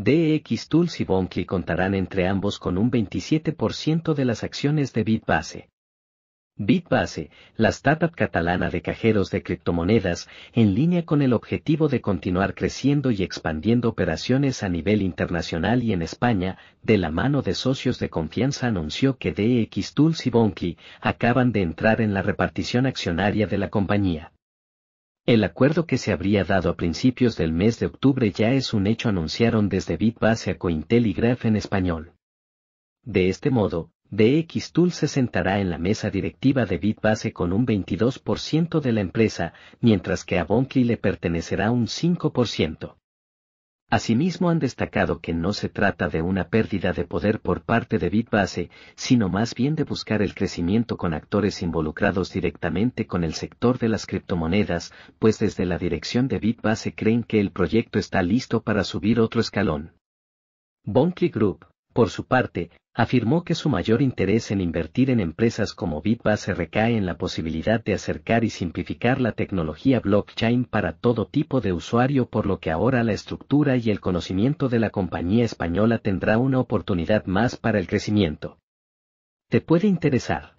DX Tools y Bonky contarán entre ambos con un 27% de las acciones de Bitbase. Bitbase, la startup catalana de cajeros de criptomonedas, en línea con el objetivo de continuar creciendo y expandiendo operaciones a nivel internacional y en España, de la mano de socios de confianza anunció que DX Tools y Bonky acaban de entrar en la repartición accionaria de la compañía. El acuerdo que se habría dado a principios del mes de octubre ya es un hecho anunciaron desde Bitbase a Cointel y en español. De este modo, Tool se sentará en la mesa directiva de Bitbase con un 22% de la empresa, mientras que a Bonkley le pertenecerá un 5%. Asimismo han destacado que no se trata de una pérdida de poder por parte de Bitbase, sino más bien de buscar el crecimiento con actores involucrados directamente con el sector de las criptomonedas, pues desde la dirección de Bitbase creen que el proyecto está listo para subir otro escalón. Bonkly Group, por su parte, afirmó que su mayor interés en invertir en empresas como se recae en la posibilidad de acercar y simplificar la tecnología blockchain para todo tipo de usuario por lo que ahora la estructura y el conocimiento de la compañía española tendrá una oportunidad más para el crecimiento. ¿Te puede interesar?